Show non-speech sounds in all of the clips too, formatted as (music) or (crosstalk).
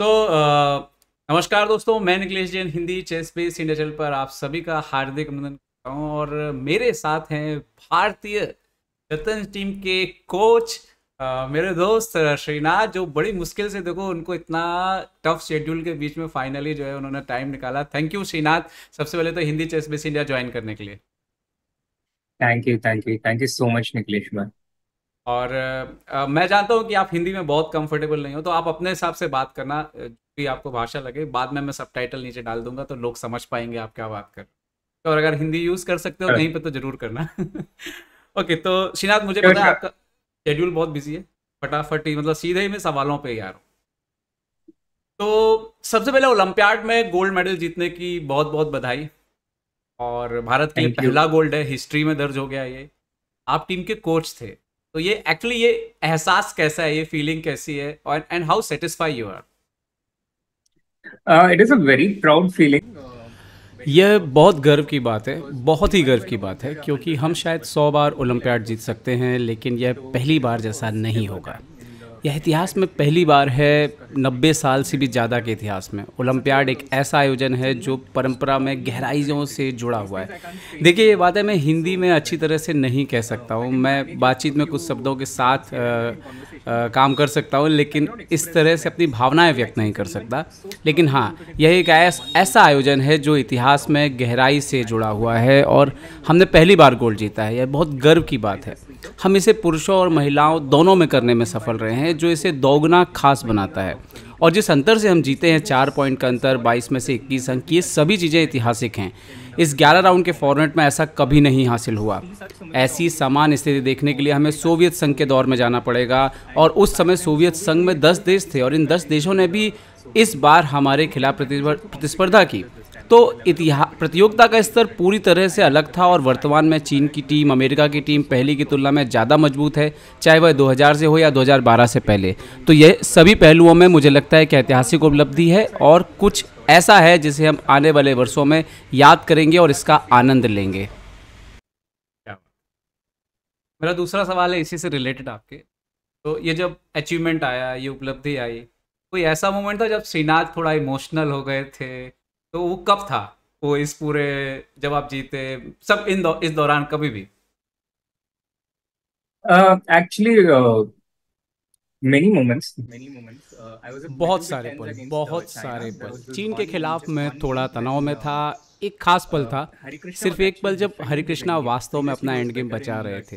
तो so, uh, नमस्कार दोस्तों मैं Niklesh Jain Hindi chess base India channel पर आप सभी का हार्दिक अभिनंदन करता हूँ और मेरे साथ हैं भारतीय रतन टीम के कोच uh, मेरे दोस्त श्रीनाथ जो बड़ी मुश्किल से देखो उनको इतना टफ शेड्यूल के बीच में फाइनली जो है उन्होंने टाइम निकाला थैंक यू श्रीनाथ सबसे पहले तो Hindi chess base India join करने के लिए thank you thank you thank you so much Niklesh भाई और आ, मैं जानता हूँ कि आप हिंदी में बहुत कंफर्टेबल नहीं हो तो आप अपने हिसाब से बात करना भी आपको भाषा लगे बाद में मैं सब नीचे डाल दूंगा तो लोग समझ पाएंगे आप क्या बात कर तो और अगर हिंदी यूज कर सकते हो कहीं पर तो जरूर करना (laughs) ओके तो श्रीनाथ मुझे पता है आपका शेड्यूल बहुत बिजी है फटाफट ही मतलब सीधे ही मैं सवालों पर यार हूँ तो सबसे पहले ओलंपियाड में गोल्ड मेडल जीतने की बहुत बहुत बधाई और भारत के पहला गोल्ड है हिस्ट्री में दर्ज हो गया ये आप टीम के कोच थे तो ये एक्चुअली ये एहसास कैसा है ये फीलिंग कैसी है और and how satisfy you are it is a very proud feeling यह बहुत गर्व की बात है बहुत ही गर्व की बात है क्योंकि हम शायद सौ बार ओलंपियाड जीत सकते हैं लेकिन यह पहली बार जैसा नहीं होगा यह इतिहास में पहली बार है 90 साल से भी ज़्यादा के इतिहास में ओलंपियाड एक ऐसा आयोजन है जो परंपरा में गहराइयों से जुड़ा हुआ है देखिए ये बातें मैं हिंदी में अच्छी तरह से नहीं कह सकता हूँ मैं बातचीत में कुछ शब्दों के साथ आ, आ, काम कर सकता हूँ लेकिन इस तरह से अपनी भावनाएं व्यक्त नहीं कर सकता लेकिन हाँ यह एक ऐसा आयोजन है जो इतिहास में गहराई से जुड़ा हुआ है और हमने पहली बार गोल्ड जीता है यह बहुत गर्व की बात है हम इसे पुरुषों और महिलाओं दोनों में करने में सफल रहे हैं है जो इसे दोगुना खास बनाता है और जिस अंतर से हम जीते हैं चार पॉइंट का अंतर 22 में से 21 अंक ये सभी चीज़ें ऐतिहासिक हैं इस 11 राउंड के फॉर्मेट में ऐसा कभी नहीं हासिल हुआ ऐसी समान स्थिति देखने के लिए हमें सोवियत संघ के दौर में जाना पड़ेगा और उस समय सोवियत संघ में 10 देश थे और इन 10 देशों ने भी इस बार हमारे खिलाफ प्रतिस्पर्धा की तो इतिहास प्रतियोगिता का स्तर पूरी तरह से अलग था और वर्तमान में चीन की टीम अमेरिका की टीम पहले की तुलना में ज़्यादा मजबूत है चाहे वह 2000 से हो या 2012 से पहले तो यह सभी पहलुओं में मुझे लगता है कि ऐतिहासिक उपलब्धि है और कुछ ऐसा है जिसे हम आने वाले वर्षों में याद करेंगे और इसका आनंद लेंगे मेरा दूसरा सवाल है इसी से रिलेटेड आपके तो ये जब अचीवमेंट आया ये उपलब्धि आई कोई ऐसा मोमेंट था जब श्रीनाथ थोड़ा इमोशनल हो गए थे तो वो कब था वो इस पूरे जब आप जीते सब इन दौ, इस दौरान कभी भी actually many moments many moments बहुत सारे पल uh, बहुत सारे पल चीन के खिलाफ मैं थोड़ा तनाव में था एक खास पल था सिर्फ एक पल जब हरे कृष्णा वास्तव में अपना एंड गेम बचा रहे थे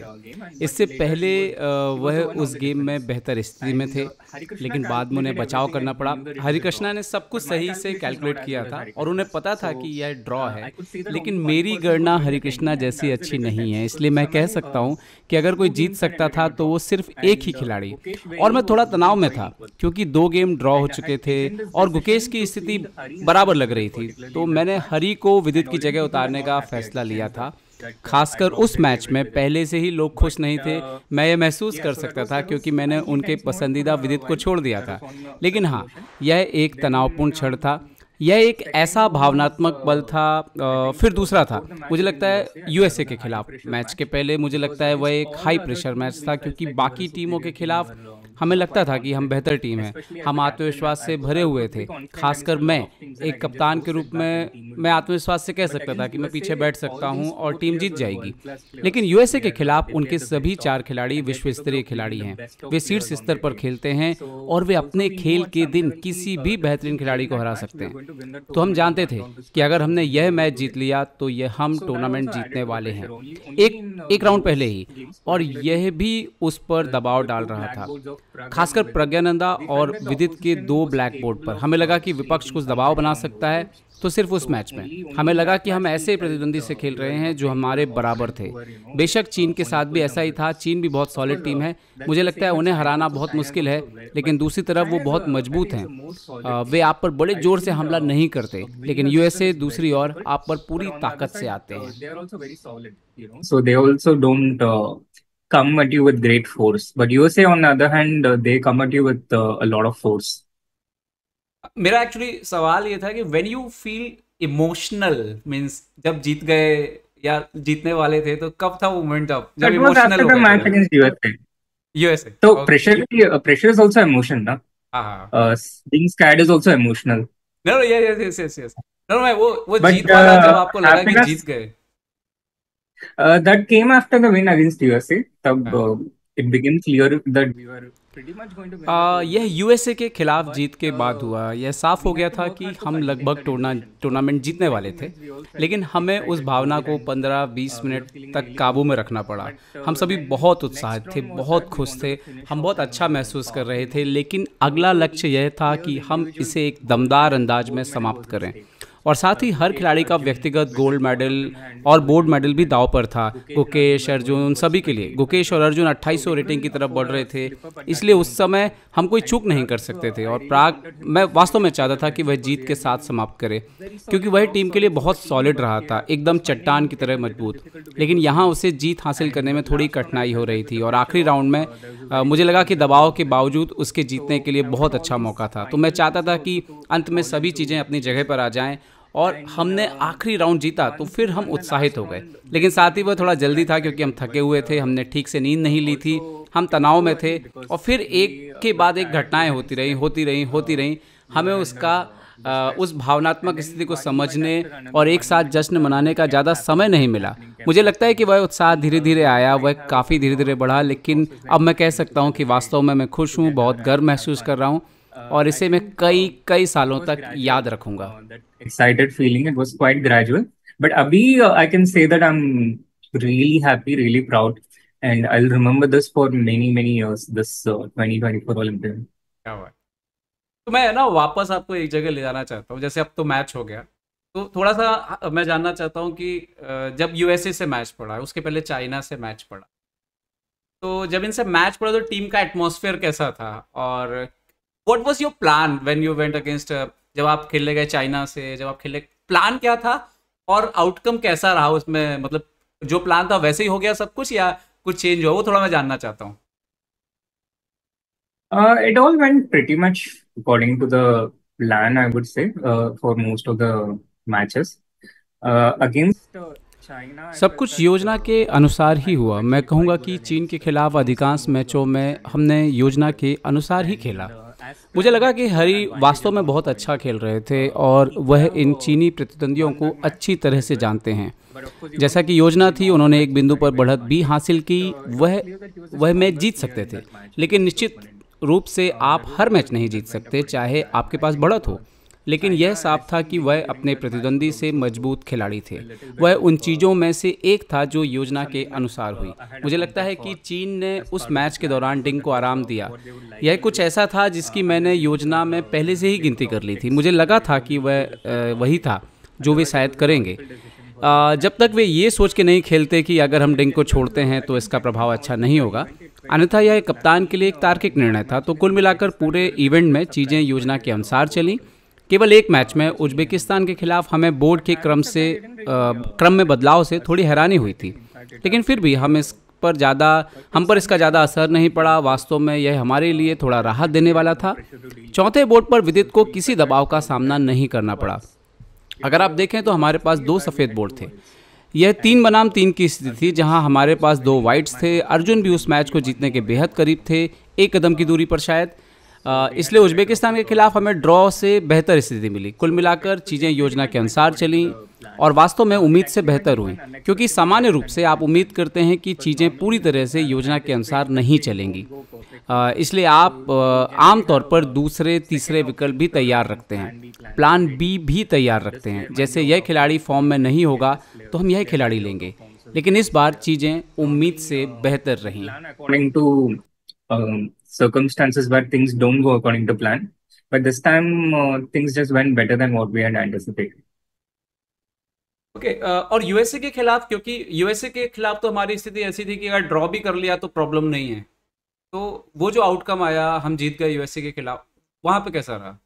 इससे पहले वह तो उस गेम में बेहतर स्थिति में थे लेकिन बाद में उन्हें बचाव करना पड़ा हरे कृष्णा ने सब कुछ सही से कैलकुलेट किया था और उन्हें पता था कि यह ड्रॉ uh, है लेकिन मेरी गणना हरे कृष्णा uh, जैसी अच्छी नहीं है इसलिए मैं कह सकता uh, हूँ कि अगर कोई जीत सकता था तो वो सिर्फ एक ही खिलाड़ी और मैं थोड़ा तनाव में था क्योंकि दो गेम ड्रॉ हो चुके थे और गुकेश की स्थिति बराबर लग रही थी तो मैंने हरी को विदित की जगह उतारने का फैसला लिया था खासकर उस मैच में पहले से ही लोग खुश नहीं थे मैं ये महसूस कर सकता था क्योंकि मैंने उनके पसंदीदा विदित को छोड़ दिया था लेकिन हाँ यह एक तनावपूर्ण क्षण था यह एक ऐसा भावनात्मक बल था फिर दूसरा था मुझे लगता है यूएसए के खिलाफ मैच के पहले मुझे लगता है वह एक हाई प्रेशर मैच था क्योंकि बाकी टीमों के खिलाफ हमें लगता था कि हम बेहतर टीम हैं हम आत्मविश्वास से भरे हुए थे खासकर मैं एक कप्तान के रूप में मैं आत्मविश्वास से कह सकता था कि मैं पीछे बैठ सकता हूँ और टीम जीत जाएगी लेकिन यूएसए के खिलाफ उनके सभी चार खिलाड़ी विश्व स्तरीय खिलाड़ी हैं वे शीर्ष स्तर पर खेलते हैं और वे अपने खेल के दिन किसी भी बेहतरीन खिलाड़ी को हरा सकते हैं तो हम जानते थे कि अगर हमने यह मैच जीत लिया तो यह हम टूर्नामेंट जीतने वाले हैं एक uh, एक राउंड पहले ही और यह भी उस पर दबाव डाल रहा था खासकर प्रज्ञानंदा और तो विदित के दो ब्लैक बोर्ड पर हमें लगा कि विपक्ष कुछ दबाव बना सकता है तो सिर्फ उस मैच तो में हमें लगा कि हम ऐसे प्रतिद्वंदी से खेल रहे हैं जो हमारे बराबर थे बेशक चीन के साथ भी ऐसा ही था चीन भी बहुत सॉलिड टीम है मुझे लगता है उन्हें हराना तो बहुत मुश्किल है लेकिन दूसरी तरफ वो बहुत मजबूत हैं वे आप पर बड़े जोर से हमला uh, नहीं करते लेकिन यूएसए दूसरी ओर आप पर पूरी ताकत से आते uh, हैं come at you with great force. But USA, on the other hand, uh, they come at you with uh, a lot of force. मेरा एक्चुअली सवाल ये था कि when you feel emotional means जब जीत गए या जीतने वाले थे तो कब था वो मोमेंट अब जब इमोशनल हो गए यूएसए तो pressure pressure is also emotion ना हां being scared is also emotional no yes yes yes yes no मैं वो वो जीत वाला uh, जब आपको लगा कि जीत गए Uh, that came after the win against USA. तब हाँ। uh it became clear that we were uh, यह यूएसए के खिलाफ जीत के uh, बाद हुआ यह साफ हो गया था कि तो हम लगभग टूर्ना टूर्नामेंट जीतने वाले थे लेकिन हमें उस भावना को 15-20 uh, मिनट तक काबू में रखना पड़ा हम सभी बहुत उत्साहित थे बहुत खुश थे हम बहुत अच्छा महसूस कर रहे थे लेकिन अगला लक्ष्य यह था कि हम इसे एक दमदार अंदाज में समाप्त करें और साथ ही हर खिलाड़ी का व्यक्तिगत गोल्ड मेडल और बोर्ड मेडल भी दाव पर था गुकेश अर्जुन सभी के लिए गुकेश और अर्जुन अट्ठाईस रेटिंग की तरफ बढ़ रहे थे इसलिए उस समय हम कोई चूक नहीं कर सकते थे और प्राग मैं वास्तव में चाहता था कि वह जीत के साथ समाप्त करे क्योंकि वह टीम के लिए बहुत सॉलिड रहा था एकदम चट्टान की तरह मजबूत लेकिन यहाँ उसे जीत हासिल करने में थोड़ी कठिनाई हो रही थी और आखिरी राउंड में मुझे लगा कि दबाव के बावजूद उसके जीतने के लिए बहुत अच्छा मौका था तो मैं चाहता था कि अंत में सभी चीज़ें अपनी जगह पर आ जाएं और हमने uh, आखिरी राउंड जीता तो फिर हम उत्साहित हो गए लेकिन साथ ही वह थोड़ा जल्दी था क्योंकि हम थके हुए थे हमने ठीक से नींद नहीं ली थी हम तनाव में थे और फिर एक के बाद एक घटनाएं होती रहीं होती रहीं होती रहीं हमें उसका uh, उस भावनात्मक स्थिति को समझने और एक साथ जश्न मनाने का ज़्यादा समय नहीं मिला मुझे लगता है कि वह उत्साह धीरे धीरे आया वह काफ़ी धीरे धीरे बढ़ा लेकिन अब मैं कह सकता हूँ कि वास्तव में मैं खुश हूँ बहुत गर्व महसूस कर रहा हूँ और uh, इसे मैं कई uh, कई सालों तक याद रखूंगा excited feeling it was quite gradual but अभी I can say that I am really happy really proud and I will remember this for many many years this 2024 Olympic Olympiad. तो मैं ना वापस आपको एक जगह ले जाना चाहता हूँ जैसे अब तो मैच हो गया तो थोड़ा सा हाँ, मैं जानना चाहता हूँ कि uh, जब यूएसए से मैच पड़ा उसके पहले चाइना से मैच पड़ा तो जब इनसे मैच पड़ा तो टीम का एटमॉस्फेयर कैसा था और what was your plan when you went against जब आप खेलने गए चाइना से जब आप खेले प्लान क्या था और आउटकम कैसा रहा उसमें मतलब जो प्लान था वैसे ही हो गया सब कुछ या कुछ चेंज हुआ वो थोड़ा मैं जानना चाहता हूँ it all went pretty much according to the plan I would say for most of the matches against सब कुछ योजना के uh, अनुसार ही हुआ मैं कहूंगा कि चीन के खिलाफ अधिकांश मैचों में हमने योजना के अनुसार ही खेला मुझे लगा कि हरी वास्तव में बहुत अच्छा खेल रहे थे और वह इन चीनी प्रतिद्वंदियों को अच्छी तरह से जानते हैं जैसा कि योजना थी उन्होंने एक बिंदु पर बढ़त भी हासिल की वह वह मैच जीत सकते थे लेकिन निश्चित रूप से आप हर मैच नहीं जीत सकते चाहे आपके पास बढ़त हो लेकिन यह साफ था कि वह अपने प्रतिद्वंदी तो से मजबूत खिलाड़ी थे वह उन चीज़ों में से एक था जो योजना के तो अनुसार हुई मुझे लगता है कि चीन ने उस मैच के दौरान डिंग को आराम दिया यह कुछ ऐसा था जिसकी हाँ, मैंने तो योजना में पहले से ही गिनती कर ली थी मुझे लगा था कि वह वही था जो वे शायद करेंगे जब तक वे ये सोच के नहीं खेलते कि अगर हम डिंग को छोड़ते हैं तो इसका प्रभाव अच्छा नहीं होगा अन्यथा यह कप्तान के लिए एक तार्किक निर्णय था तो कुल मिलाकर पूरे इवेंट में चीज़ें योजना के अनुसार चलीं केवल एक मैच में उज्बेकिस्तान के खिलाफ हमें बोर्ड के क्रम से आ, क्रम में बदलाव से थोड़ी हैरानी हुई थी लेकिन फिर भी हम इस पर ज़्यादा हम पर इसका ज़्यादा असर नहीं पड़ा वास्तव में यह हमारे लिए थोड़ा राहत देने वाला था चौथे बोर्ड पर विदित को किसी दबाव का सामना नहीं करना पड़ा अगर आप देखें तो हमारे पास दो सफ़ेद बोर्ड थे यह तीन बनाम तीन की स्थिति थी जहां हमारे पास दो वाइट्स थे अर्जुन भी उस मैच को जीतने के बेहद करीब थे एक कदम की दूरी पर शायद इसलिए उज्बेकिस्तान के खिलाफ हमें ड्रॉ से बेहतर स्थिति मिली कुल मिलाकर चीज़ें योजना के अनुसार चली और वास्तव में उम्मीद से बेहतर हुई क्योंकि सामान्य रूप से आप उम्मीद करते हैं कि चीज़ें पूरी तरह से योजना के अनुसार नहीं चलेंगी इसलिए आप आमतौर पर दूसरे तीसरे विकल्प भी तैयार रखते हैं प्लान बी भी तैयार रखते हैं जैसे यह खिलाड़ी फॉर्म में नहीं होगा तो हम यह खिलाड़ी लेंगे लेकिन इस बार चीज़ें उम्मीद से बेहतर रहीं circumstances where things don't go according to plan. But this time, uh, things just went better than what we had anticipated. Okay okay, uh, और यूएसए के खिलाफ क्योंकि यूएसए के खिलाफ तो हमारी स्थिति ऐसी थी कि अगर ड्रॉ भी कर लिया तो प्रॉब्लम नहीं है तो वो जो आउटकम आया हम जीत गए यूएसए के खिलाफ वहां पे कैसा रहा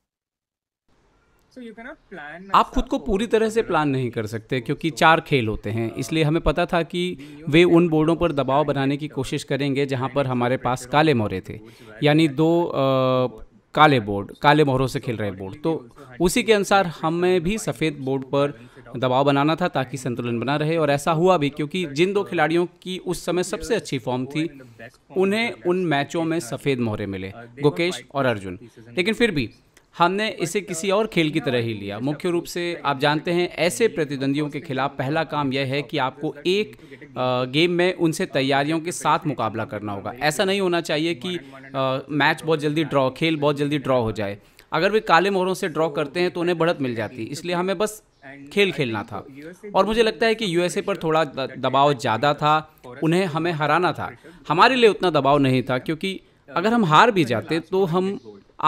आप खुद को पूरी तरह से प्लान नहीं कर सकते क्योंकि चार खेल होते हैं इसलिए हमें पता था कि वे उन बोर्डों पर दबाव बनाने की कोशिश करेंगे जहां पर हमारे पास काले मोहरे थे यानी दो आ, काले बोर्ड काले मोहरों से खेल रहे बोर्ड तो उसी के अनुसार हमें भी सफ़ेद बोर्ड पर दबाव बनाना था ताकि संतुलन बना रहे और ऐसा हुआ भी क्योंकि जिन दो खिलाड़ियों की उस समय सबसे अच्छी फॉर्म थी उन्हें उन मैचों में सफ़ेद मोहरे मिले गुकेश और अर्जुन लेकिन फिर भी हमने इसे किसी और खेल की तरह ही लिया मुख्य रूप से आप जानते हैं ऐसे प्रतिद्वंदियों के खिलाफ पहला काम यह है कि आपको एक गेम में उनसे तैयारियों के साथ मुकाबला करना होगा ऐसा नहीं होना चाहिए कि मैच बहुत जल्दी ड्रॉ खेल बहुत जल्दी ड्रॉ हो जाए अगर वे काले मोहरों से ड्रॉ करते हैं तो उन्हें बढ़त मिल जाती इसलिए हमें बस खेल खेलना था और मुझे लगता है कि यूएसए पर थोड़ा दबाव ज़्यादा था उन्हें हमें हराना था हमारे लिए उतना दबाव नहीं था क्योंकि अगर हम हार भी जाते तो हम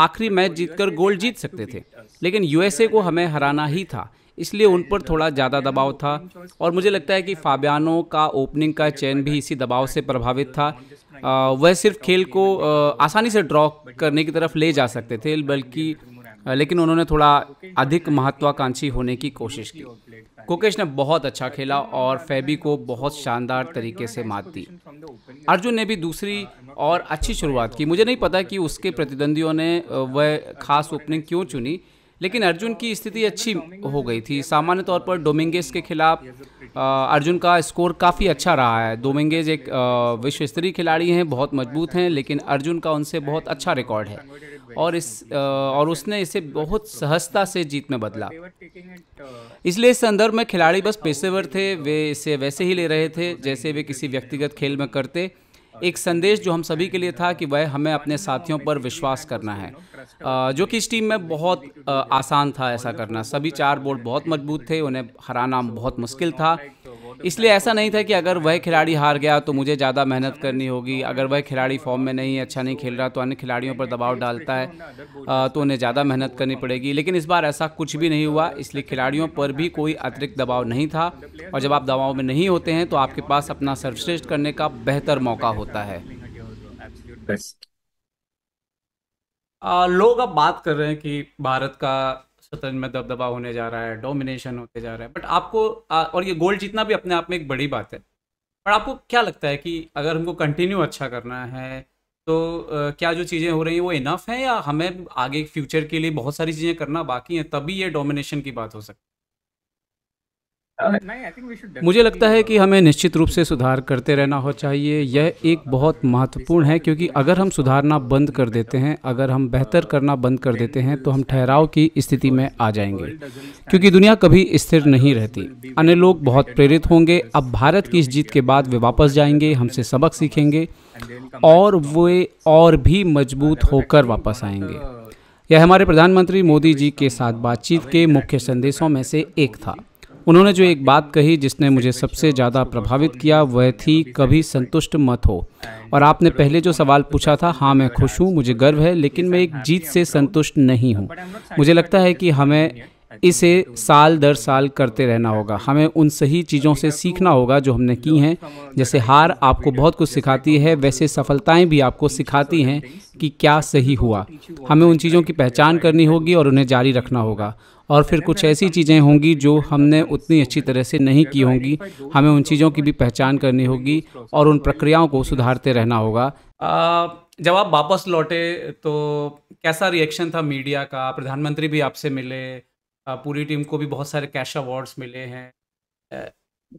आखिरी मैच जीतकर गोल्ड जीत सकते थे लेकिन यूएसए को हमें हराना ही था इसलिए उन पर थोड़ा ज़्यादा दबाव था और मुझे लगता है कि फाबियानो का ओपनिंग का चयन भी इसी दबाव से प्रभावित था वह सिर्फ खेल को आसानी से ड्रॉ करने की तरफ ले जा सकते थे बल्कि लेकिन उन्होंने थोड़ा अधिक महत्वाकांक्षी होने की कोशिश की कोकेश ने बहुत अच्छा खेला और फैबी को बहुत शानदार तरीके से मात दी अर्जुन ने भी दूसरी और अच्छी शुरुआत की मुझे नहीं पता कि उसके प्रतिद्वंदियों ने वह खास ओपनिंग क्यों चुनी लेकिन अर्जुन की स्थिति अच्छी हो गई थी सामान्य तौर पर डोमिंगेस के खिलाफ अर्जुन का स्कोर काफ़ी अच्छा रहा है डोमिंगेज एक विश्व स्तरीय खिलाड़ी हैं बहुत मजबूत हैं लेकिन अर्जुन का उनसे बहुत अच्छा रिकॉर्ड है और इस और उसने इसे बहुत सहजता से जीत में बदला uh, इसलिए इस संदर्भ में खिलाड़ी बस पेशेवर थे uh, वे इसे वैसे ही ले रहे थे जैसे वे किसी व्यक्तिगत खेल में करते एक संदेश जो हम सभी के लिए था कि वह हमें अपने साथियों पर विश्वास करना है जो कि इस टीम में बहुत आसान था ऐसा करना सभी चार बोर्ड बहुत मजबूत थे उन्हें हराना बहुत मुश्किल था इसलिए ऐसा नहीं था कि अगर वह खिलाड़ी हार गया तो मुझे ज़्यादा मेहनत करनी होगी अगर वह खिलाड़ी फॉर्म में नहीं अच्छा नहीं खेल रहा तो अन्य खिलाड़ियों पर दबाव डालता है तो उन्हें ज़्यादा मेहनत करनी पड़ेगी लेकिन इस बार ऐसा कुछ भी नहीं हुआ इसलिए खिलाड़ियों पर भी कोई अतिरिक्त दबाव नहीं था और जब आप दबाव में नहीं होते हैं तो आपके पास अपना सर्वश्रेष्ठ करने का बेहतर मौका होता होता है आ, लोग अब बात कर रहे हैं कि भारत का शतरंज में दबदबा होने जा रहा है डोमिनेशन होते जा रहा है बट आपको आ, और ये गोल्ड जीतना भी अपने आप में एक बड़ी बात है बट आपको क्या लगता है कि अगर हमको कंटिन्यू अच्छा करना है तो आ, क्या जो चीज़ें हो रही हैं वो इनफ हैं या हमें आगे फ्यूचर के लिए बहुत सारी चीज़ें करना बाकी हैं तभी ये डोमिनेशन की बात हो सकती है मुझे लगता है कि हमें निश्चित रूप से सुधार करते रहना हो चाहिए यह एक बहुत महत्वपूर्ण है क्योंकि अगर हम सुधारना बंद कर देते हैं अगर हम बेहतर करना बंद कर देते हैं तो हम ठहराव की स्थिति में आ जाएंगे क्योंकि दुनिया कभी स्थिर नहीं रहती अन्य लोग बहुत प्रेरित होंगे अब भारत की इस जीत के बाद वे वापस जाएंगे हमसे सबक सीखेंगे और वे और भी मजबूत होकर वापस आएंगे यह हमारे प्रधानमंत्री मोदी जी के साथ बातचीत के मुख्य संदेशों में से एक था उन्होंने जो एक बात कही जिसने मुझे सबसे ज़्यादा प्रभावित किया वह थी कभी संतुष्ट मत हो और आपने पहले जो सवाल पूछा था हाँ मैं खुश हूँ मुझे गर्व है लेकिन मैं एक जीत से संतुष्ट नहीं हूँ मुझे लगता है कि हमें इसे साल दर साल करते रहना होगा हमें उन सही चीज़ों से सीखना होगा जो हमने की हैं जैसे हार आपको बहुत कुछ सिखाती है वैसे सफलताएं भी आपको सिखाती हैं कि क्या सही हुआ हमें उन चीज़ों की पहचान करनी होगी और उन्हें जारी रखना होगा और फिर कुछ ऐसी चीज़ें होंगी जो हमने उतनी अच्छी तरह से नहीं की होंगी हमें उन चीज़ों की भी पहचान करनी होगी और उन प्रक्रियाओं को सुधारते रहना होगा जब आप वापस लौटे तो कैसा रिएक्शन था मीडिया का प्रधानमंत्री भी आपसे मिले पूरी टीम को भी बहुत सारे कैश अवार्ड्स मिले हैं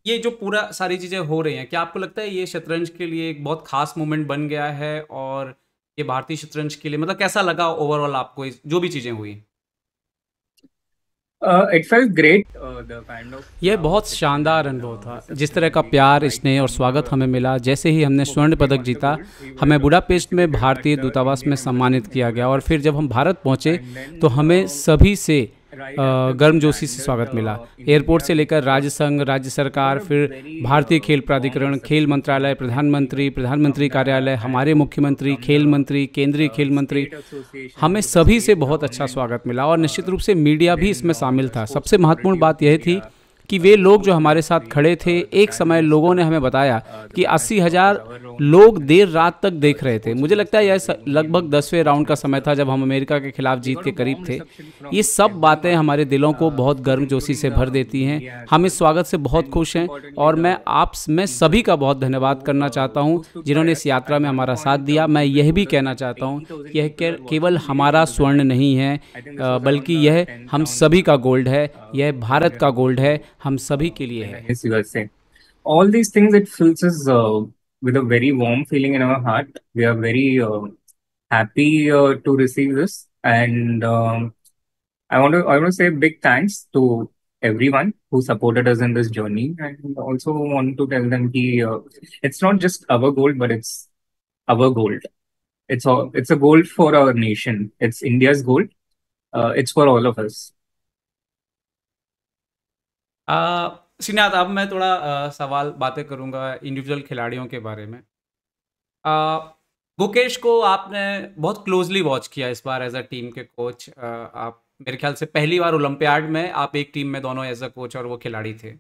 ये जो पूरा सारी चीज़ें हो रही हैं क्या आपको लगता है ये शतरंज के लिए एक बहुत खास मोमेंट बन गया है और ये भारतीय शतरंज के लिए मतलब कैसा लगा ओवरऑल आपको जो भी चीज़ें हुई uh, यह बहुत शानदार अनुभव था जिस तरह का प्यार स्नेह और स्वागत हमें मिला जैसे ही हमने स्वर्ण पदक जीता हमें बुडापेस्ट में भारतीय दूतावास में सम्मानित किया गया और फिर जब हम भारत पहुंचे तो हमें सभी से गर्म जोशी से स्वागत uh, मिला एयरपोर्ट से लेकर राज्य संघ राज्य सरकार फिर uh, भारतीय खेल प्राधिकरण खेल मंत्रालय प्रधानमंत्री प्रधानमंत्री कार्यालय हमारे मुख्यमंत्री खेल मंत्री केंद्रीय uh, खेल मंत्री हमें सभी से बहुत अच्छा स्वागत मिला और निश्चित रूप से मीडिया भी इसमें शामिल था सबसे महत्वपूर्ण बात यह थी कि वे लोग जो हमारे साथ खड़े थे एक समय लोगों ने हमें बताया कि अस्सी हज़ार लोग देर रात तक देख रहे थे मुझे लगता है यह लगभग दसवें राउंड का समय था जब हम अमेरिका के खिलाफ जीत के करीब थे ये सब बातें हमारे दिलों को बहुत गर्मजोशी से भर देती हैं हम इस स्वागत से बहुत खुश हैं और मैं आप में सभी का बहुत धन्यवाद करना चाहता हूँ जिन्होंने इस यात्रा में हमारा साथ दिया मैं यह भी कहना चाहता हूँ यह केवल हमारा स्वर्ण नहीं है बल्कि यह हम सभी का गोल्ड है यह भारत का गोल्ड है हम सभी के लिए है all these things it fills us uh, with a very warm feeling in our heart we are very uh, happy uh, to receive this and um, i want to i want to say big thanks to everyone who supported us in this journey and also want to tell them ki, it's not just our goal but it's our goal. it's a, it's a goal for our nation it's india's goal. it's for all of us Srinath अब मैं थोड़ा आ, सवाल बातें करूंगा individual खिलाड़ियों के बारे में आ, गुकेश को आपने बहुत क्लोजली वॉच किया इस बार एज अ टीम के कोच आ, आप मेरे ख्याल से पहली बार ओलंपियाड में आप एक टीम में दोनों एज अ कोच और वो खिलाड़ी थे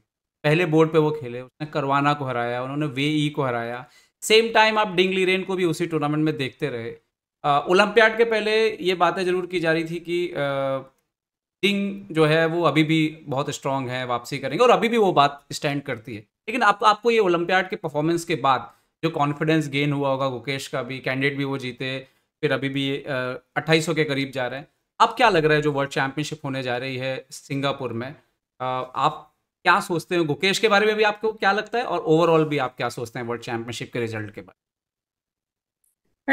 पहले बोर्ड पे वो खेले उसने करवाना को हराया उन्होंने वे ई e को हराया सेम टाइम आप डिंगली रेन को भी उसी टूर्नामेंट में देखते रहे ओलंपियाड के पहले ये बातें जरूर की जा रही थी कि टीम जो है वो अभी भी बहुत स्ट्रांग है वापसी करेंगे और अभी भी वो बात स्टैंड करती है लेकिन आप, आपको ये ओलंपियाड के परफॉर्मेंस के बाद जो कॉन्फिडेंस गेन हुआ होगा गुकेश का भी कैंडिडेट भी वो जीते फिर अभी भी अट्ठाईस के करीब जा रहे हैं अब क्या लग रहा है जो वर्ल्ड चैंपियनशिप होने जा रही है सिंगापुर में आप क्या सोचते हैं गुकेश के बारे में भी आपको क्या लगता है और ओवरऑल भी आप क्या सोचते हैं वर्ल्ड चैंपियनशिप के रिजल्ट के बारे में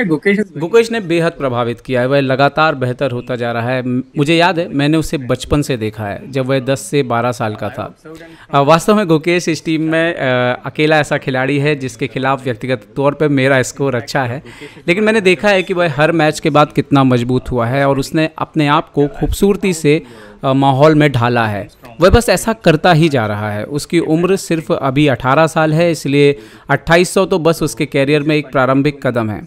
गुकेश ने बेहद प्रभावित किया है वह लगातार बेहतर होता जा रहा है मुझे याद है मैंने उसे बचपन से देखा है जब वह 10 से 12 साल का था वास्तव में गुकेश इस टीम में अकेला ऐसा खिलाड़ी है जिसके खिलाफ व्यक्तिगत तौर पर मेरा स्कोर अच्छा है लेकिन मैंने देखा है कि वह हर मैच के बाद कितना मजबूत हुआ है और उसने अपने आप को खूबसूरती से माहौल में ढाला है वह बस ऐसा करता ही जा रहा है उसकी उम्र सिर्फ अभी 18 साल है इसलिए 2800 तो बस उसके कैरियर में एक प्रारंभिक कदम है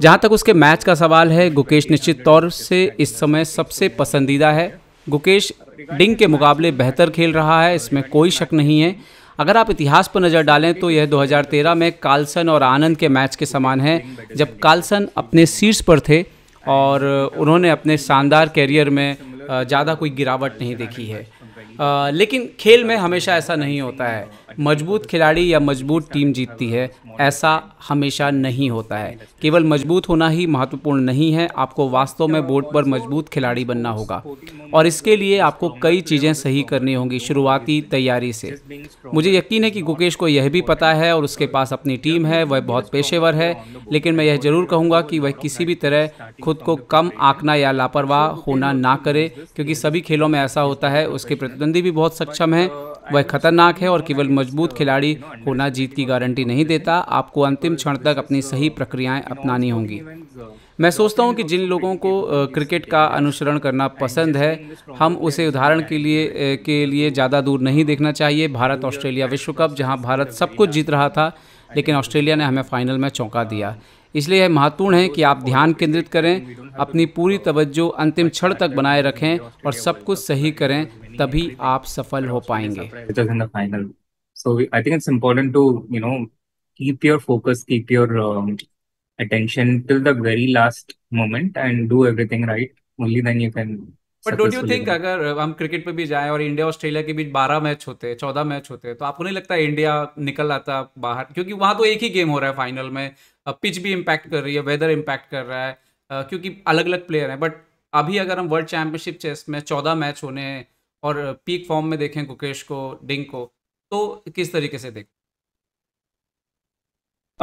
जहां तक उसके मैच का सवाल है गुकेश निश्चित तौर से इस समय सबसे पसंदीदा है गुकेश डिंग के मुकाबले बेहतर खेल रहा है इसमें कोई शक नहीं है अगर आप इतिहास पर नज़र डालें तो यह 2013 में कार्लसन और आनंद के मैच के समान है जब कार्लसन अपने शीर्ष पर थे और उन्होंने अपने शानदार कैरियर में ज़्यादा कोई गिरावट नहीं देखी है लेकिन खेल में हमेशा ऐसा नहीं होता है मजबूत खिलाड़ी या मजबूत टीम जीतती है ऐसा हमेशा नहीं होता है केवल मजबूत होना ही महत्वपूर्ण नहीं है आपको वास्तव में बोर्ड पर मजबूत खिलाड़ी बनना होगा और इसके लिए आपको कई चीज़ें सही करनी होंगी शुरुआती तैयारी से मुझे यकीन है कि गुकेश को यह भी पता है और उसके पास अपनी टीम है वह बहुत पेशेवर है लेकिन मैं यह ज़रूर कहूँगा कि वह किसी भी तरह खुद को कम आंकना या लापरवाह होना ना करे क्योंकि सभी खेलों में ऐसा होता है उसके प्रतिद्वंदी भी बहुत सक्षम है वह खतरनाक है और केवल मजबूत खिलाड़ी होना जीत की गारंटी नहीं देता आपको अंतिम क्षण तक अपनी सही प्रक्रियाएं अपनानी होंगी मैं सोचता हूं कि जिन लोगों को क्रिकेट का अनुसरण करना पसंद है हम उसे उदाहरण के लिए के लिए ज़्यादा दूर नहीं देखना चाहिए भारत ऑस्ट्रेलिया विश्व कप जहां भारत सब कुछ जीत रहा था लेकिन ऑस्ट्रेलिया ने हमें फाइनल में चौंका दिया इसलिए यह महत्वपूर्ण है कि आप ध्यान केंद्रित करें अपनी पूरी तवज्जो अंतिम क्षण तक बनाए रखें और सब कुछ सही करें तभी आप सफल हो पाएंगे keep your focus, keep your um, attention till the very last moment, and do everything right. Only then you can अगर हम क्रिकेट पे भी और इंडिया ऑस्ट्रेलिया के बीच मैच होते हैं चौदह मैच होते हैं तो आपको नहीं लगता इंडिया निकल आता बाहर क्योंकि वहां तो एक ही गेम हो रहा है फाइनल में पिच भी इम्पैक्ट कर रही है वेदर इम्पैक्ट कर रहा है क्योंकि अलग अलग प्लेयर हैं बट अभी अगर हम वर्ल्ड चैंपियनशिप चेस में चौदह मैच होने और पीक फॉर्म में देखें कुकेश को डिंग को तो किस तरीके से देखें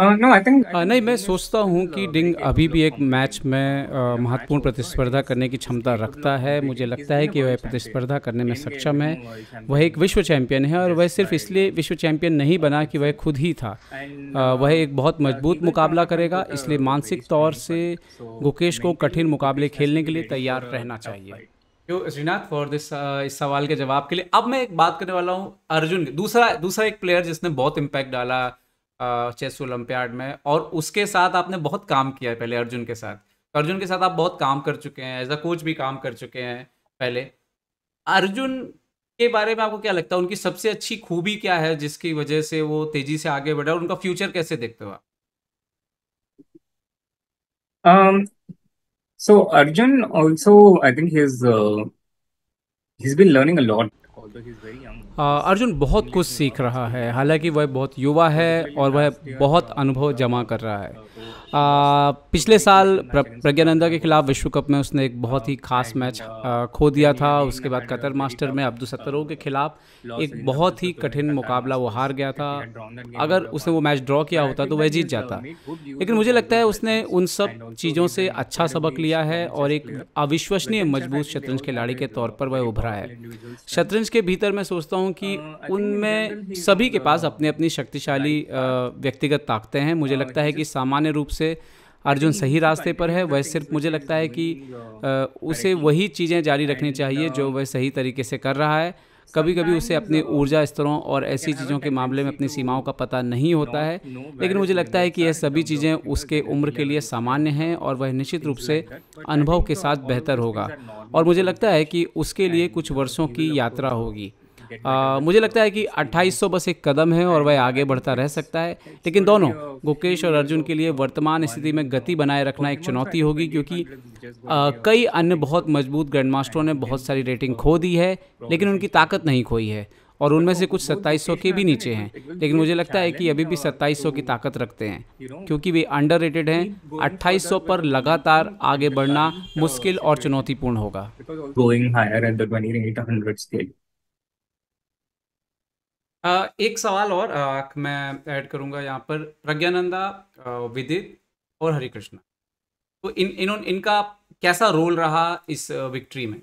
Uh, no, I think, I uh, नहीं मैं सोचता हूँ कि डिंग अभी भी एक मैच में uh, महत्वपूर्ण प्रतिस्पर्धा करने की क्षमता रखता है मुझे लगता है कि वह प्रतिस्पर्धा करने में सक्षम है वह एक विश्व चैंपियन है और वह सिर्फ इसलिए विश्व चैंपियन नहीं बना कि वह खुद ही था uh, वह एक बहुत मजबूत मुकाबला करेगा इसलिए मानसिक तौर से गुकेश को कठिन मुकाबले खेलने के लिए तैयार रहना चाहिए यू श्रीनाथ फॉर दिस इस सवाल के जवाब के लिए अब मैं एक बात करने वाला हूँ अर्जुन दूसरा दूसरा एक प्लेयर जिसने बहुत इम्पैक्ट डाला चेस uh, ओलंपियाड में और उसके साथ आपने बहुत काम किया है पहले अर्जुन के साथ अर्जुन के साथ आप बहुत काम कर चुके हैं एज अ कोच भी काम कर चुके हैं पहले अर्जुन के बारे में आपको क्या लगता है उनकी सबसे अच्छी खूबी क्या है जिसकी वजह से वो तेजी से आगे बढ़े और उनका फ्यूचर कैसे देखते हो आप um, So Arjun also, I think he's uh, he's been learning a lot. Arjun uh, बहुत कुछ सीख रहा है हालांकि वह बहुत युवा है और वह बहुत अनुभव जमा कर रहा है पिछले साल प्रज्ञानंदा के खिलाफ विश्व कप में उसने एक बहुत ही खास मैच खो दिया था उसके बाद कतर मास्टर में अब्दुल सत्तरों के खिलाफ एक बहुत ही कठिन मुकाबला वो हार गया था अगर उसने वो मैच ड्रॉ किया होता तो वह जीत जाता लेकिन मुझे लगता है उसने उन सब चीज़ों से अच्छा सबक लिया है और एक अविश्वसनीय मजबूत शतरंज खिलाड़ी के तौर पर वह उभरा है शतरंज के भीतर मैं सोचता हूँ कि उनमें सभी के पास अपने अपनी शक्तिशाली व्यक्तिगत ताकतें हैं मुझे लगता है कि सामान्य रूप से अर्जुन सही रास्ते पर है वह सिर्फ मुझे लगता है कि uh, उसे वही चीज़ें जारी रखनी चाहिए uh, जो वह सही तरीके से कर रहा है कभी कभी उसे अपने ऊर्जा स्तरों और ऐसी चीज़ों के मामले में अपनी सीमाओं का पता नहीं होता है लेकिन मुझे लगता है कि यह सभी चीज़ें उसके उम्र के लिए सामान्य हैं और वह निश्चित रूप से अनुभव के साथ बेहतर होगा और मुझे लगता है कि उसके लिए कुछ वर्षों की यात्रा होगी आ, मुझे लगता है कि 2800 बस एक कदम है और वह आगे बढ़ता रह सकता है लेकिन दोनों uh, गुकेश और अर्जुन के लिए वर्तमान स्थिति में गति uh, बनाए रखना एक चुनौती होगी क्योंकि आ, कई अन्य बहुत मजबूत ग्रैंड मास्टरों ने बहुत सारी रेटिंग खो दी है लेकिन उनकी ताकत नहीं खोई है और उनमें से कुछ 2700 के भी नीचे हैं लेकिन मुझे लगता है कि अभी भी 2700 uh, की ताकत रखते हैं क्योंकि वे अंडर रेटेड हैं 2800 पर लगातार आगे बढ़ना मुश्किल और चुनौतीपूर्ण होगा एक सवाल और मैं ऐड करूंगा यहाँ पर प्रज्ञानंदा विदित और हरे कृष्णा तो इन इन्होंने इनका कैसा रोल रहा इस विक्ट्री में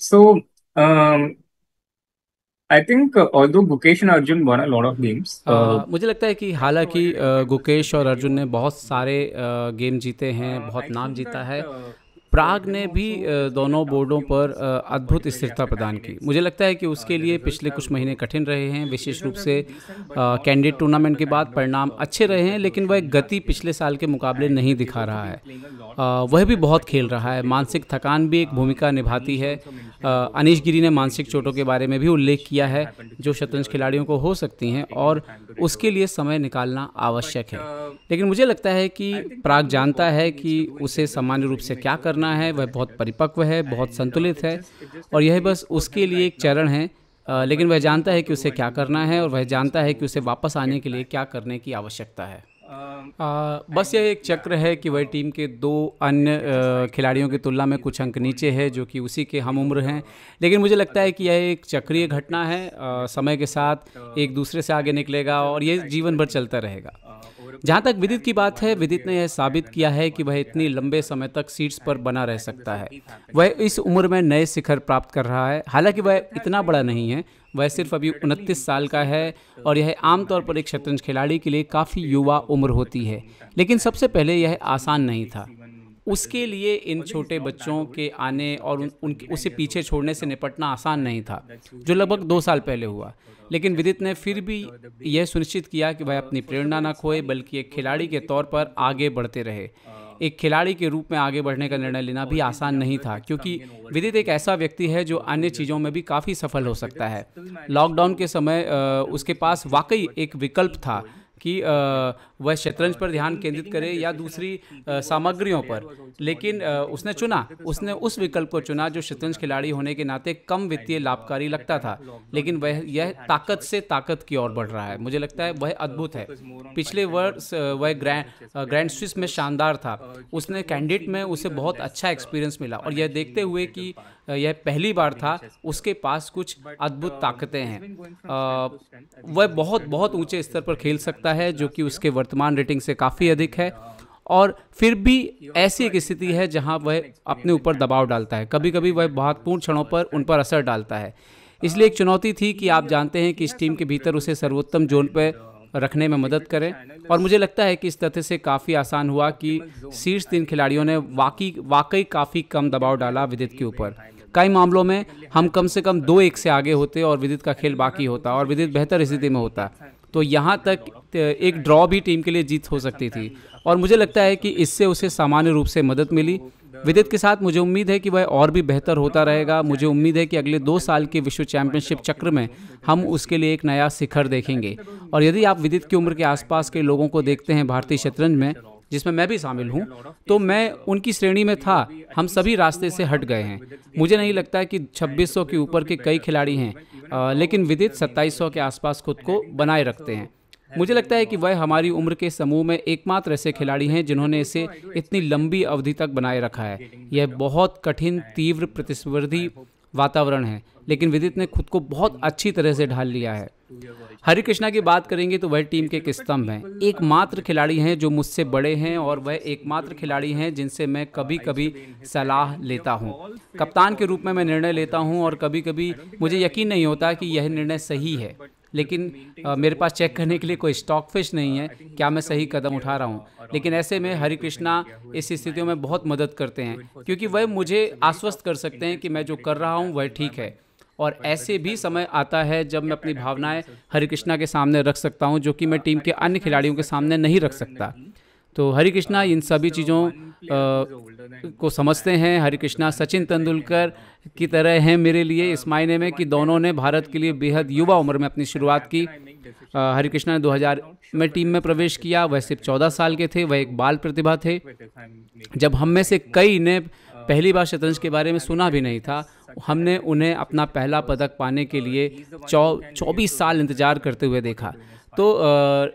so I think although Gukesh and Arjun won a lot of games मुझे लगता है कि हालांकि गुकेश और अर्जुन ने बहुत सारे गेम जीते हैं uh, बहुत नाम जीता है uh, प्राग ने भी दोनों बोर्डों पर अद्भुत स्थिरता प्रदान की मुझे लगता है कि उसके लिए पिछले कुछ महीने कठिन रहे हैं विशेष रूप से कैंडिडेट टूर्नामेंट के बाद परिणाम अच्छे रहे हैं लेकिन वह गति पिछले साल के मुकाबले नहीं दिखा रहा है वह भी बहुत खेल रहा है मानसिक थकान भी एक भूमिका निभाती है अनिश गिरी ने मानसिक चोटों के बारे में भी उल्लेख किया है जो शतरंज खिलाड़ियों को हो सकती हैं और उसके लिए समय निकालना आवश्यक है लेकिन मुझे लगता है कि प्राग जानता है कि उसे सामान्य रूप से क्या करना बना है वह बहुत परिपक्व है बहुत संतुलित है और यह बस उसके लिए एक चरण है लेकिन वह जानता है कि उसे क्या करना है और वह जानता है कि उसे वापस आने के लिए क्या करने की आवश्यकता है आ, बस यह एक चक्र है कि वह टीम के दो अन्य खिलाड़ियों की तुलना में कुछ अंक नीचे है जो कि उसी के हम उम्र हैं लेकिन मुझे लगता है कि यह एक चक्रीय घटना है आ, समय के साथ एक दूसरे से आगे निकलेगा और यह जीवन भर चलता रहेगा जहां तक विदित की बात है विदित ने यह साबित किया है कि वह इतनी लंबे समय तक सीट्स पर बना रह सकता है वह इस उम्र में नए शिखर प्राप्त कर रहा है हालांकि वह इतना बड़ा नहीं है वह सिर्फ अभी उनतीस साल का है और यह आमतौर पर एक शतरंज खिलाड़ी के लिए काफ़ी युवा उम्र होती है लेकिन सबसे पहले यह आसान नहीं था उसके लिए इन छोटे बच्चों के आने और उन, उन उसे पीछे छोड़ने से निपटना आसान नहीं था जो लगभग दो साल पहले हुआ लेकिन विदित ने फिर भी यह सुनिश्चित किया कि वह अपनी प्रेरणा न खोए बल्कि एक खिलाड़ी के तौर पर आगे बढ़ते रहे एक खिलाड़ी के रूप में आगे बढ़ने का निर्णय लेना भी आसान नहीं था क्योंकि विदित एक ऐसा व्यक्ति है जो अन्य चीज़ों में भी काफ़ी सफल हो सकता है लॉकडाउन के समय उसके पास वाकई एक विकल्प था कि वह शतरंज पर ध्यान केंद्रित करे या दूसरी सामग्रियों पर लेकिन उसने चुना उसने उस विकल्प को चुना जो शतरंज खिलाड़ी होने के नाते कम वित्तीय लाभकारी लगता था लेकिन वह यह ताकत से ताकत की ओर बढ़ रहा है मुझे लगता है वह अद्भुत है पिछले वर्ष वह ग्रैंड ग्रैंड स्विस में शानदार था उसने कैंडिडेट में उसे बहुत अच्छा एक्सपीरियंस मिला और यह देखते हुए कि यह पहली बार था उसके पास कुछ uh, अद्भुत ताकतें हैं वह बहुत बहुत ऊंचे स्तर पर खेल सकता है जो कि उसके वर्तमान रेटिंग से काफ़ी अधिक है और फिर भी ऐसी एक स्थिति है जहां वह अपने ऊपर दबाव डालता है कभी कभी वह महत्वपूर्ण क्षणों पर उन पर असर डालता है इसलिए एक चुनौती थी कि आप जानते हैं कि इस टीम के भीतर उसे सर्वोत्तम जोन पर uh, रखने में मदद करें और मुझे लगता है कि इस तथ्य से काफ़ी आसान हुआ कि शीर्ष तीन खिलाड़ियों ने वाकई वाकई काफ़ी कम दबाव डाला विदित के ऊपर कई मामलों में हम कम से कम दो एक से आगे होते और विदित का खेल बाकी होता और विदित बेहतर स्थिति में होता तो यहाँ तक एक ड्रॉ भी टीम के लिए जीत हो सकती थी और मुझे लगता है कि इससे उसे सामान्य रूप से मदद मिली विदित के साथ मुझे उम्मीद है कि वह और भी बेहतर होता रहेगा मुझे उम्मीद है कि अगले दो साल के विश्व चैंपियनशिप चक्र में हम उसके लिए एक नया शिखर देखेंगे और यदि आप विदित की उम्र के आसपास के लोगों को देखते हैं भारतीय शतरंज में जिसमें मैं भी शामिल हूँ तो मैं uh, उनकी श्रेणी में था हम सभी रास्ते से हट गए हैं मुझे नहीं लगता कि 2600 के ऊपर के कई खिलाड़ी हैं uh, लेकिन विदित 2700 के आसपास खुद को बनाए रखते हैं मुझे लगता है कि वह हमारी उम्र के समूह में एकमात्र ऐसे uh, खिलाड़ी हैं जिन्होंने इसे इतनी लंबी अवधि तक बनाए रखा है यह बहुत कठिन तीव्र प्रतिस्पर्धी वातावरण है लेकिन विदित ने खुद को बहुत अच्छी तरह से ढाल लिया है हरे कृष्णा की बात करेंगे तो वह टीम के एक स्तंभ हैं एकमात्र खिलाड़ी हैं जो मुझसे बड़े हैं और वह एकमात्र खिलाड़ी हैं जिनसे मैं कभी कभी सलाह लेता हूं। कप्तान के रूप में मैं निर्णय लेता हूं और कभी कभी मुझे यकीन नहीं होता कि यह निर्णय सही है लेकिन आ, मेरे पास चेक करने के लिए कोई स्टॉक फिश नहीं है क्या मैं सही कदम उठा रहा हूँ लेकिन ऐसे में हरि कृष्णा इस स्थितियों में बहुत मदद करते हैं क्योंकि वह मुझे आश्वस्त कर सकते हैं कि मैं जो कर रहा हूँ वह ठीक है और ऐसे भी समय आता है जब मैं अपनी भावनाएं हरे कृष्णा के सामने रख सकता हूं जो कि मैं टीम के अन्य खिलाड़ियों के सामने नहीं रख सकता तो हरे कृष्णा इन सभी चीज़ों को समझते हैं हरे कृष्णा सचिन तेंदुलकर की तरह हैं मेरे लिए इस मायने में कि दोनों ने भारत के लिए बेहद युवा उम्र में अपनी शुरुआत की हरे कृष्णा ने 2000 में टीम में प्रवेश किया वह सिर्फ 14 साल के थे वह एक बाल प्रतिभा थे जब हम में से कई ने पहली बार शतरंज के बारे में सुना भी नहीं था हमने उन्हें अपना पहला पदक पाने के लिए चौ चौबीस साल इंतजार करते हुए देखा तो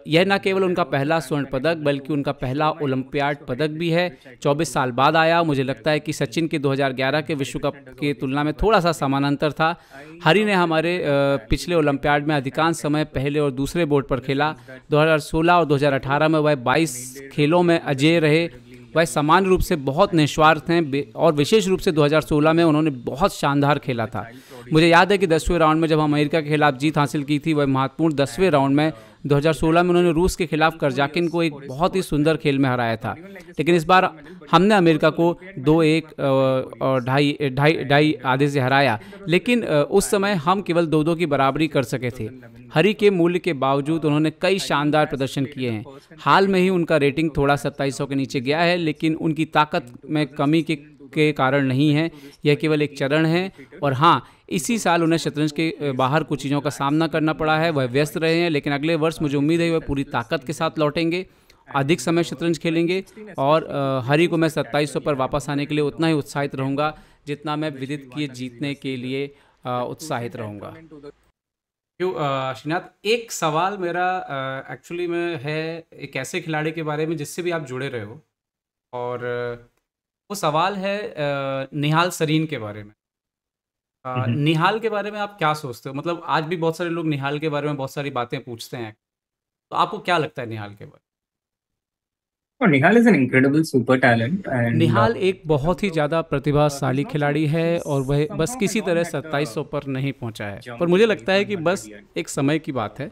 यह न केवल उनका पहला स्वर्ण पदक बल्कि उनका पहला ओलंपियाड पदक भी है 24 साल बाद आया मुझे लगता है कि सचिन के 2011 के विश्व कप की तुलना में थोड़ा सा समानांतर था हरी ने हमारे पिछले ओलंपियाड में अधिकांश समय पहले और दूसरे बोर्ड पर खेला 2016 और 2018 में वह 22 खेलों में अजय रहे वह सामान्य रूप से बहुत निस्वार्थ हैं और विशेष रूप से 2016 में उन्होंने बहुत शानदार खेला था मुझे याद है कि दसवें राउंड में जब हम अमेरिका के खिलाफ जीत हासिल की थी वह महत्वपूर्ण दसवें राउंड में 2016 में उन्होंने रूस के खिलाफ करजाकिन को एक बहुत ही सुंदर खेल में हराया था लेकिन इस बार हमने अमेरिका को दो एक और ढाई ढाई ढाई आधे से हराया लेकिन उस समय हम केवल दो दो की बराबरी कर सके थे हरी के मूल्य के बावजूद उन्होंने कई शानदार प्रदर्शन किए हैं हाल में ही उनका रेटिंग थोड़ा सत्ताईस के नीचे गया है लेकिन उनकी ताकत में कमी के के कारण नहीं है यह केवल एक चरण है और हाँ इसी साल उन्हें शतरंज के बाहर कुछ चीज़ों का सामना करना पड़ा है वह व्यस्त रहे हैं लेकिन अगले वर्ष मुझे उम्मीद है वह पूरी ताकत के साथ लौटेंगे अधिक समय शतरंज खेलेंगे और हरी को मैं सत्ताईस पर वापस आने के लिए उतना ही उत्साहित रहूँगा जितना मैं विदित किए जीतने के लिए उत्साहित रहूँगा क्यों श्रीनाथ एक सवाल मेरा एक्चुअली में है एक ऐसे खिलाड़ी के बारे में जिससे भी आप जुड़े रहे हो और वो सवाल है निहाल सरीन के बारे में हम्म, हम्म। निहाल के बारे में आप क्या सोचते हो मतलब आज भी बहुत सारे लोग निहाल के बारे में बहुत सारी बातें पूछते हैं तो आपको क्या लगता है निहाल के बारे में Nihal is an incredible super talent Nihal uh, एक बहुत ही ज्यादा प्रतिभाशाली खिलाड़ी है और वह बस किसी तरह सत्ताईस सौ पर नहीं पहुंचा है पर मुझे लगता है कि बस एक समय की बात है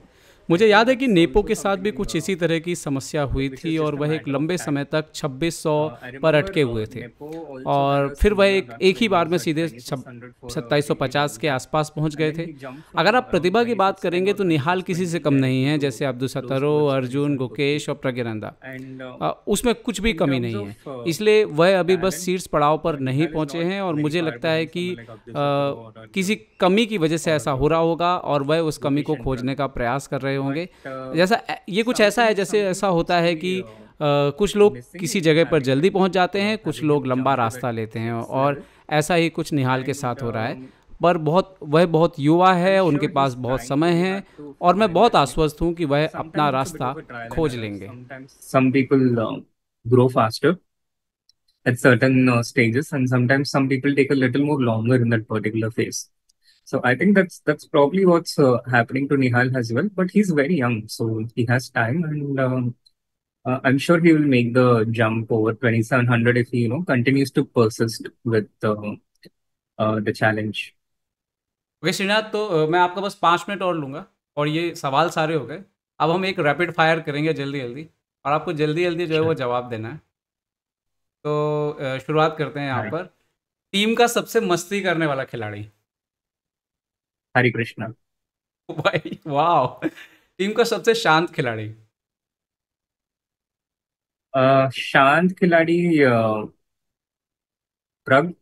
मुझे याद है कि नेपो के साथ भी कुछ इसी तरह की समस्या हुई थी और वह एक लंबे समय तक 2600 uh, पर अटके हुए uh, थे और फिर वह एक, एक ही बार में सीधे सत्ताईस के आसपास पहुंच गए थे अगर आप प्रतिभा की बात करेंगे तो निहाल किसी से कम नहीं है जैसे अब्दुल सतरो अर्जुन गुकेश और प्रज्ञानंदा uh, उसमें कुछ भी कमी नहीं है इसलिए वह अभी बस शीर्ष पड़ाव पर नहीं पहुंचे हैं और मुझे लगता है कि किसी कमी की वजह से ऐसा हो रहा होगा और वह उस कमी को खोजने का प्रयास कर रहे होंगे uh, जैसा ये कुछ ऐसा है जैसे ऐसा होता है कि Uh, कुछ लोग किसी जगह पर जल्दी पहुंच जाते हैं हाँ, कुछ लोग लंबा रास्ता लेते हैं और ऐसा ही कुछ निहाल के साथ हो रहा है um, पर बहुत वह बहुत युवा है उनके पास बहुत समय है और मैं बहुत आश्वस्त हूँ कि वह अपना रास्ता खोज लेंगे some people uh, grow faster at certain uh, stages and sometimes some people take a little more longer in that particular phase So I think that's that's probably what's uh, happening to Nihal as well. But he's very young, so he has time, and um, uh, I'm sure he will make the jump over 2700 if he you know continues to persist with uh, uh, the challenge. okay Srinath तो मैं आपका बस पाँच minute और लूँगा और ये सवाल सारे हो गए अब हम एक रैपिड फायर करेंगे जल्दी जल्दी और आपको जल्दी जल्दी जो है वो जवाब देना है तो शुरुआत करते हैं यहाँ पर टीम का सबसे मस्ती करने वाला खिलाड़ी हरी कृष्णा भाई वाह टीम का सबसे शांत खिलाड़ी शांत खिलाड़ी प्रग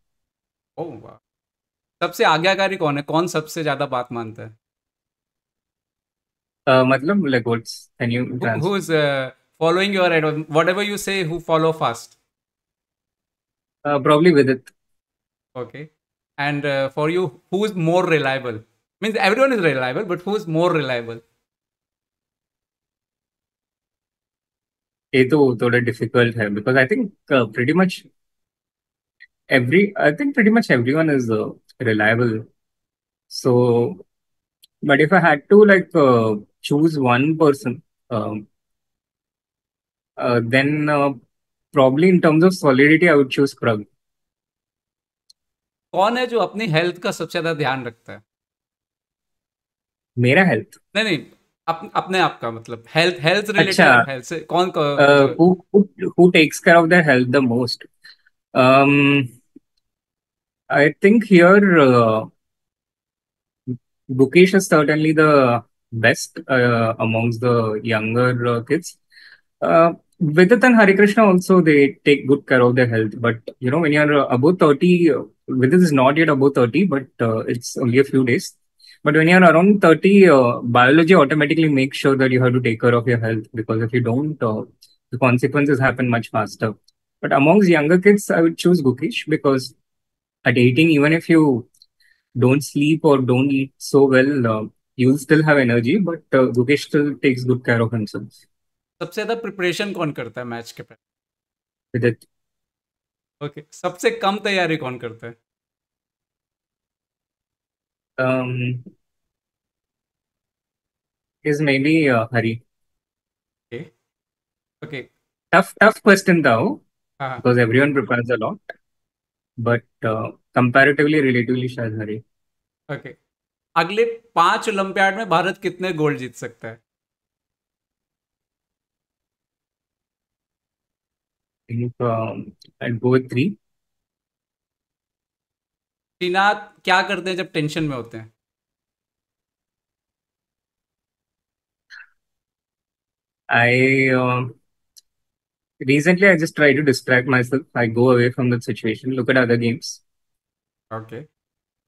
ओ वाह सबसे आज्ञाकारी कौन है कौन सबसे ज्यादा बात मानता है मतलब, uh, मतलब like what's can you who is following your advice whatever you say who follow fast probably with it okay and for you who is more reliable means everyone is reliable but who's more reliable ये difficult थोड़ा because i think uh, pretty much every i think pretty much everyone is uh, reliable so but if i had to like uh, choose one person uh, uh, then uh, probably in terms of solidity i would choose prag कौन है जो अपनी health का सबसे ज्यादा ध्यान रखता है मेरा हेल्थ नहीं नहीं अप, अपने आप का मतलब हेल्थ हेल्थ रिलेटेड अच्छा, हेल्थ से कौन who takes care of their health the most I think here Bukesh is certainly the best uh, amongst the younger uh, kids. Uh, Vidit and Hari Krishna also they take good care of their health, but you know when you are above thirty, uh, Vidit is not yet above thirty, but uh, it's only a few days. But when you're around 30, uh, biology automatically makes sure that you have to take care of your health because if you don't, uh, the consequences happen much faster. But amongst younger kids, I would choose Gukish because at 18, even if you don't sleep or don't eat so well, uh, you'll still have energy. But uh, Gukesh still takes good care of himself. सबसे ज्यादा preparation कौन करता है match के पहले okay सबसे कम तैयारी कौन करता है um, is maybe uh, Hari. Okay. Okay. Tough, tough question though, uh-huh. because everyone prepares a lot, but uh, comparatively, relatively, शायद Hari. Okay. अगले पांच ओलंपियाड में भारत कितने गोल्ड जीत सकता है I think um, I'd go with three. Srinath क्या करते हैं जब टेंशन में होते हैं I um, recently I just try to distract myself. I go away from that situation. Look at other games. Okay.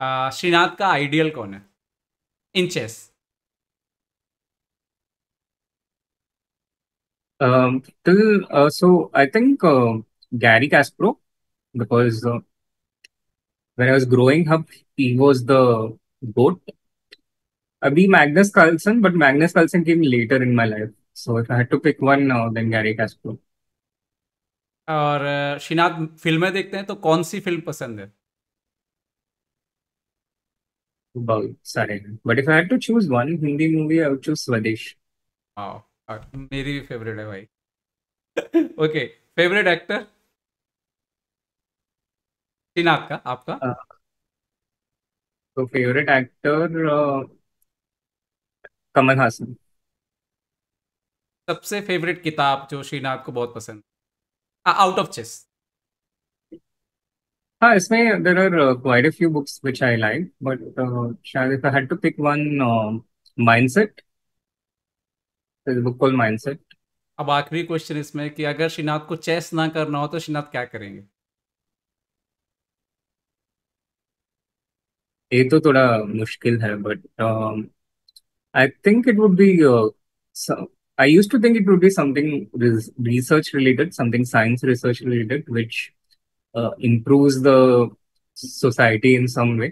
Uh, Srinath का आइडियल कौन है in chess Um, till uh, so I think uh, Gary Kaspro because uh, when I was growing up, he was the goat. Abhi Magnus Carlsen, but Magnus Carlsen came later in my life. So if I had to pick one, uh, then Gary Kasparov. और श्रीनाथ फिल्में देखते हैं तो कौन सी film पसंद है सारे but if I to choose one Hindi movie I choose Swades हां मेरी भी फेवरेट है भाई ओके फेवरेट एक्टर श्रीनाथ का आपका हाँ। तो फेवरेट एक्टर कमल हासन सबसे फेवरेट किताब जो श्रीनाथ को बहुत पसंद आउट ऑफ चेस हाँ इसमें there are quite a few books which I like but शायद if I had to pick one mindset book call mindset अब आखिरी क्वेश्चन इसमें कि अगर श्रीनाथ को चेस ना करना हो तो श्रीनाथ क्या करेंगे ये तो थोड़ा मुश्किल है but I think it would be I use to think it would be something research related something science research related which which the society in some way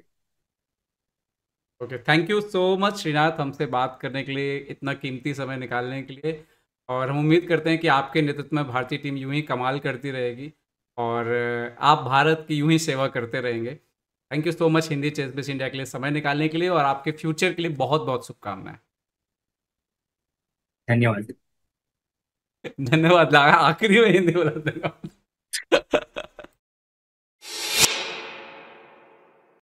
okay thank you so much Srinath हमसे बात करने के लिए इतना कीमती समय निकालने के लिए और हम उम्मीद करते हैं कि आपके नेतृत्व में भारतीय टीम यूं ही कमाल करती रहेगी और आप भारत की यूं ही सेवा करते रहेंगे thank you so much Hindi chess base India के लिए समय निकालने के लिए और आपके फ्यूचर के लिए बहुत बहुत शुभकामनाएं धन्यवाद (laughs) धन्यवाद लागा आखिरी में हिंदी बोला धन्यवाद (laughs)